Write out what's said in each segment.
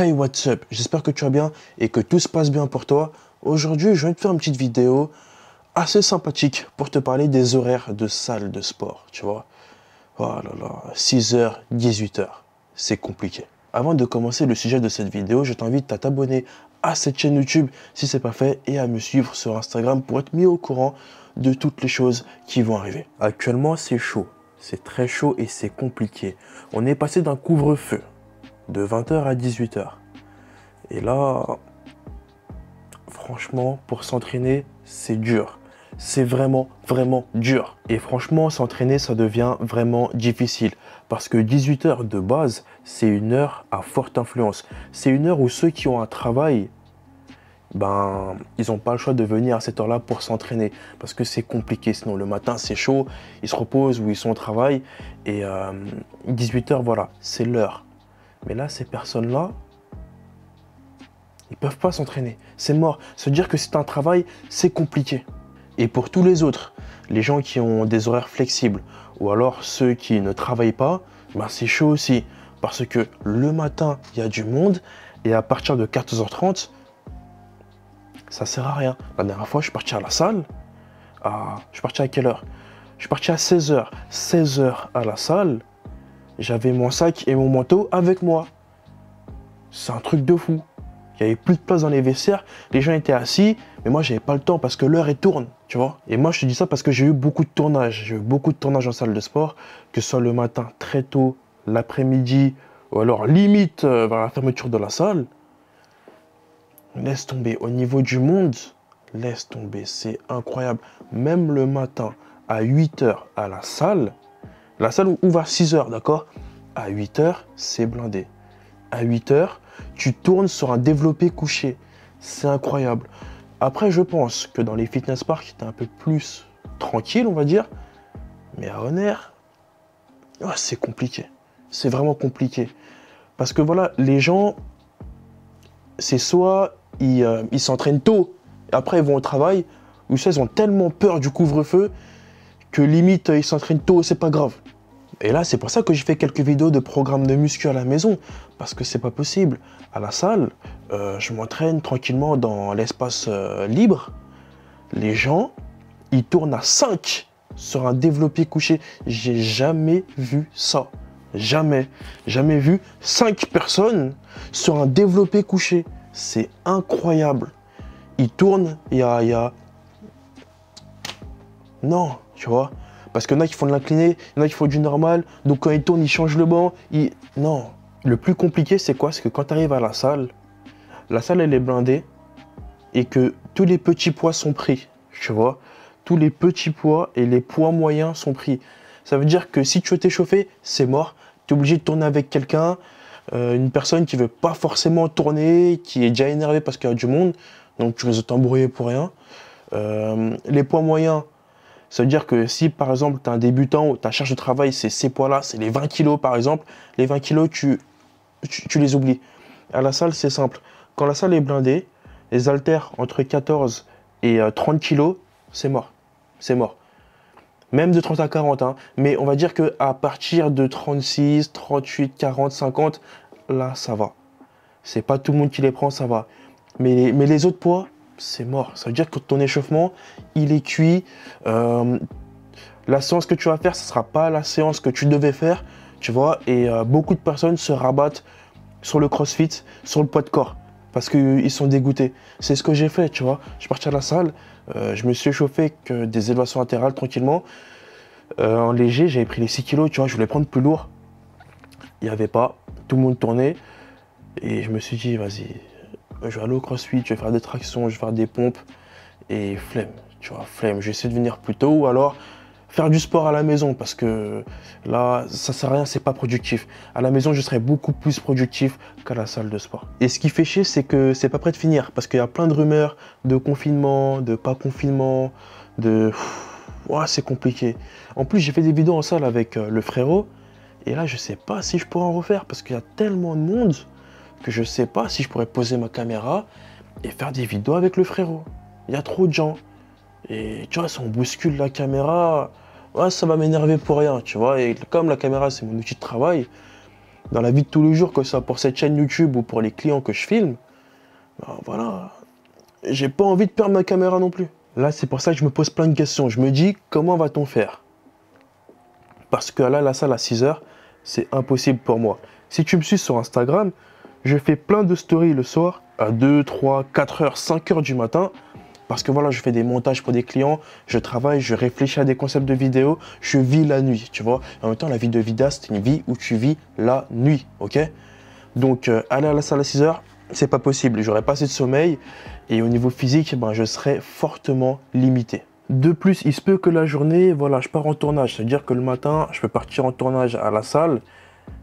Hey what's up, j'espère que tu vas bien et que tout se passe bien pour toi. Aujourd'hui je vais te faire une petite vidéo assez sympathique pour te parler des horaires de salle de sport, tu vois. Oh là là, 6h, 18h, c'est compliqué. Avant de commencer le sujet de cette vidéo, je t'invite à t'abonner à cette chaîne YouTube si c'est pas fait et à me suivre sur Instagram pour être mis au courant de toutes les choses qui vont arriver. Actuellement c'est chaud, c'est très chaud et c'est compliqué. On est passé d'un couvre-feu de 20h à 18h. Et là, franchement, pour s'entraîner, c'est dur. C'est vraiment, vraiment dur. Et franchement, s'entraîner, ça devient vraiment difficile. Parce que 18 h de base, c'est une heure à forte influence. C'est une heure où ceux qui ont un travail, ben, ils n'ont pas le choix de venir à cette heure-là pour s'entraîner. Parce que c'est compliqué. Sinon, le matin, c'est chaud. Ils se reposent ou ils sont au travail. Et 18 euh, h voilà, c'est l'heure mais là, ces personnes-là, ils ne peuvent pas s'entraîner. C'est mort. Se dire que c'est un travail, c'est compliqué. Et pour tous les autres, les gens qui ont des horaires flexibles, ou alors ceux qui ne travaillent pas, ben c'est chaud aussi. Parce que le matin, il y a du monde, et à partir de 14h30, ça ne sert à rien. La dernière fois, je suis parti à la salle. Ah, je suis parti à quelle heure Je suis parti à 16h. 16h à la salle, j'avais mon sac et mon manteau avec moi. C'est un truc de fou. Il n'y avait plus de place dans les vestiaires, les gens étaient assis, mais moi j'avais pas le temps parce que l'heure est tourne, tu vois. Et moi je te dis ça parce que j'ai eu beaucoup de tournages, j'ai eu beaucoup de tournages en salle de sport, que ce soit le matin très tôt, l'après-midi, ou alors limite euh, vers la fermeture de la salle. Laisse tomber, au niveau du monde, laisse tomber, c'est incroyable. Même le matin à 8h à la salle, la salle ouvre à 6 heures, d'accord À 8 heures, c'est blindé. À 8 heures, tu tournes sur un développé couché. C'est incroyable. Après, je pense que dans les fitness parks, es un peu plus tranquille, on va dire. Mais à Rennes, c'est compliqué. C'est vraiment compliqué. Parce que voilà, les gens, c'est soit euh, ils s'entraînent tôt, après ils vont au travail, ou soit ils ont tellement peur du couvre-feu que limite euh, ils s'entraînent tôt, c'est pas grave. Et là, c'est pour ça que j'ai fait quelques vidéos de programmes de muscu à la maison, parce que c'est pas possible. À la salle, euh, je m'entraîne tranquillement dans l'espace euh, libre. Les gens, ils tournent à 5 sur un développé couché. J'ai jamais vu ça. Jamais. Jamais vu 5 personnes sur un développé couché. C'est incroyable. Ils tournent, il y a... Non, tu vois. Parce qu'il y en a qui font de l'incliné, il y en a qui font du normal, donc quand ils tournent, ils changent le banc. Non, le plus compliqué, c'est quoi C'est que quand tu arrives à la salle, la salle, elle est blindée et que tous les petits poids sont pris, tu vois. Tous les petits poids et les poids moyens sont pris. Ça veut dire que si tu veux t'échauffer, c'est mort. Tu es obligé de tourner avec quelqu'un, euh, une personne qui veut pas forcément tourner, qui est déjà énervée parce qu'il y a du monde. Donc tu risques de t'embrouiller pour rien. Euh, les poids moyens, ça veut dire que si par exemple tu es un débutant, ou ta charge de travail c'est ces poids-là, c'est les 20 kg par exemple, les 20 kg tu, tu, les oublies. À la salle c'est simple. Quand la salle est blindée, les haltères entre 14 et 30 euh, kg, c'est mort. C'est mort. Même de 30 à 40, hein. mais on va dire que à partir de 36, 38, 40, 50, là ça va. C'est pas tout le monde qui les prend, ça va. Mais mais les autres poids, c'est mort. Ça veut dire que ton échauffement, il est cuit. Euh, la séance que tu vas faire, ce ne sera pas la séance que tu devais faire, tu vois. Et euh, beaucoup de personnes se rabattent sur le crossfit, sur le poids de corps, parce qu'ils sont dégoûtés. C'est ce que j'ai fait, tu vois. Je suis parti à la salle, euh, je me suis échauffé avec des élévations latérales tranquillement. en léger, j'avais pris les 6 kilos, tu vois, je voulais prendre plus lourd. Il n'y avait pas, tout le monde tournait. Et je me suis dit, vas-y, je vais aller au crossfit, je vais faire des tractions, je vais faire des pompes. Et flemme, tu vois, flemme. J'essaie de venir plus tôt ou alors faire du sport à la maison parce que là, ça sert à rien, c'est pas productif. À la maison, je serais beaucoup plus productif qu'à la salle de sport. Et ce qui fait chier, c'est que c'est pas prêt de finir parce qu'il y a plein de rumeurs de confinement, de pas confinement, de. Oh, c'est compliqué. En plus, j'ai fait des vidéos en salle avec euh, le frérot et là, je sais pas si je pourrais en refaire parce qu'il y a tellement de monde que je sais pas si je pourrais poser ma caméra et faire des vidéos avec le frérot. Il y a trop de gens. Et tu vois, si on bouscule la caméra, ça va m'énerver pour rien, tu vois. Et comme la caméra, c'est mon outil de travail, dans la vie de tous les jours, que ce soit pour cette chaîne YouTube ou pour les clients que je filme, ben voilà, j'ai pas envie de perdre ma caméra non plus. Là, c'est pour ça que je me pose plein de questions. Je me dis, comment va-t-on faire Parce que là, la salle à 6 heures, c'est impossible pour moi. Si tu me suis sur Instagram, je fais plein de stories le soir à 2, 3, 4 heures, 5 heures du matin. Parce que voilà, je fais des montages pour des clients, je travaille, je réfléchis à des concepts de vidéos. je vis la nuit, tu vois. En même temps, la vie de vida, c'est une vie où tu vis la nuit, ok Donc, euh, aller à la salle à 6 heures, c'est pas possible. J'aurais pas assez de sommeil et au niveau physique, ben, je serais fortement limité. De plus, il se peut que la journée, voilà, je pars en tournage. C'est-à-dire que le matin, je peux partir en tournage à la salle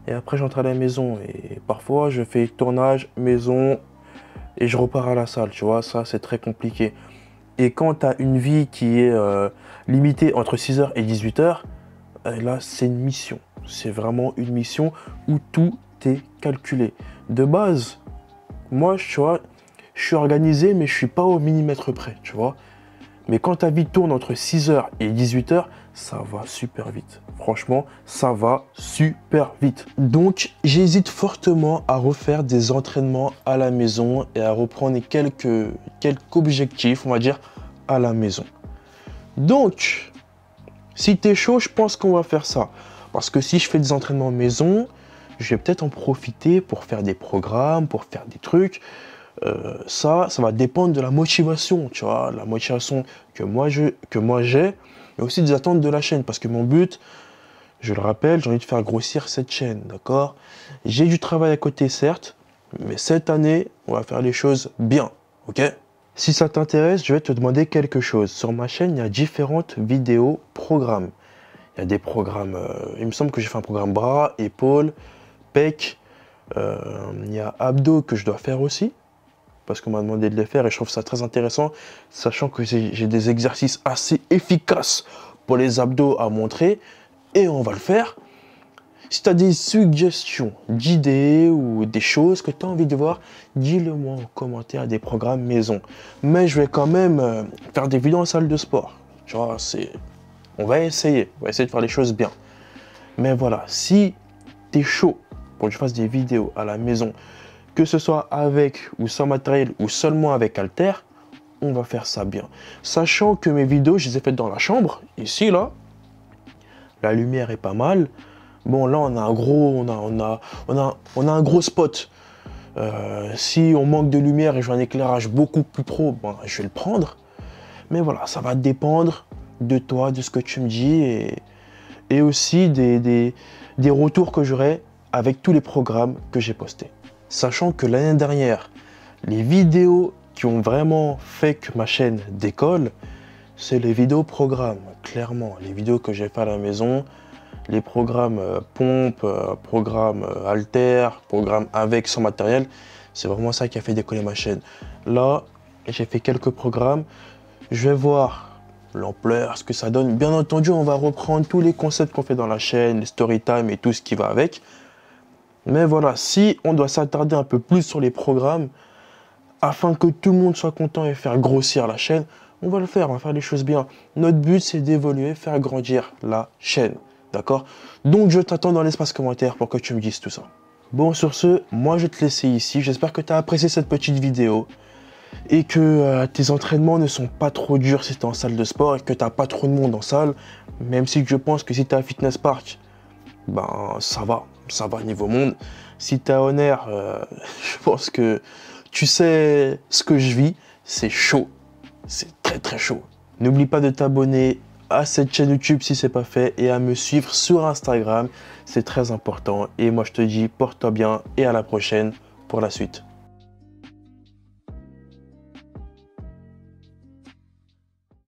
et après, j'entre à la maison. Et parfois, je fais tournage, maison, et je repars à la salle. Tu vois, ça, c'est très compliqué. Et quand tu as une vie qui est euh, limitée entre 6h et 18h, euh, là, c'est une mission. C'est vraiment une mission où tout est calculé. De base, moi, tu vois, je suis organisé, mais je suis pas au millimètre près, tu vois. Mais quand ta vie tourne entre 6h et 18h, ça va super vite. Franchement, ça va super vite. Donc, j'hésite fortement à refaire des entraînements à la maison et à reprendre quelques, objectifs, on va dire, à la maison. Donc, si t'es chaud, je pense qu'on va faire ça. Parce que si je fais des entraînements maison, je vais peut-être en profiter pour faire des programmes, pour faire des trucs. Euh, ça, ça va dépendre de la motivation, tu vois, la motivation que moi j'ai mais aussi des attentes de la chaîne. Parce que mon but, je le rappelle, j'ai envie de faire grossir cette chaîne, d'accord J'ai du travail à côté, certes, mais cette année, on va faire les choses bien, ok Si ça t'intéresse, je vais te demander quelque chose. Sur ma chaîne, il y a différentes vidéos, programmes. Il y a des programmes, euh, il me semble que j'ai fait un programme bras, épaules, pec, euh, il y a abdos que je dois faire aussi, parce qu'on m'a demandé de les faire et je trouve ça très intéressant, sachant que j'ai des exercices assez efficaces pour les abdos à montrer et on va le faire. Si tu as des suggestions d'idées ou des choses que tu as envie de voir, dis-le moi en commentaire des programmes maison. Mais je vais quand même euh, faire des vidéos en salle de sport. Tu On va essayer. On va essayer de faire les choses bien. Mais voilà, si tu es chaud pour que je fasse des vidéos à la maison que ce soit avec ou sans matériel ou seulement avec Alter, on va faire ça bien. Sachant que mes vidéos, je les ai faites dans la chambre, ici, là. La lumière est pas mal. Bon, là, on a un gros, on a, on a, on a, on a un gros spot. Euh, si on manque de lumière et j'ai un éclairage beaucoup plus pro, ben, je vais le prendre. Mais voilà, ça va dépendre de toi, de ce que tu me dis et, aussi des, des retours que j'aurai avec tous les programmes que j'ai postés sachant que l'année dernière, les vidéos qui ont vraiment fait que ma chaîne décolle, c'est les vidéos programmes, clairement. Les vidéos que j'ai fait à la maison, les programmes euh, pompe, euh, programmes euh, alter, programmes avec, sans matériel, c'est vraiment ça qui a fait décoller ma chaîne. Là, j'ai fait quelques programmes. Je vais voir l'ampleur, ce que ça donne. Bien entendu, on va reprendre tous les concepts qu'on fait dans la chaîne, les story time et tout ce qui va avec. Mais voilà, si on doit s'attarder un peu plus sur les programmes, afin que tout le monde soit content et faire grossir la chaîne, on va le faire, on va faire les choses bien. Notre but, c'est d'évoluer, faire grandir la chaîne. D'accord Donc, je t'attends dans l'espace commentaire pour que tu me dises tout ça. Bon, sur ce, moi, je te laisser ici. J'espère que tu as apprécié cette petite vidéo et que euh, tes entraînements ne sont pas trop durs si tu es en salle de sport et que tu n'as pas trop de monde en salle, même si je pense que si tu es à Fitness Park, ben ça va, ça va niveau monde. Si t'as honneur, euh, je pense que tu sais ce que je vis, c'est chaud. C'est très très chaud. N'oublie pas de t'abonner à cette chaîne YouTube si c'est pas fait et à me suivre sur Instagram, c'est très important. Et moi je te dis porte-toi bien et à la prochaine pour la suite.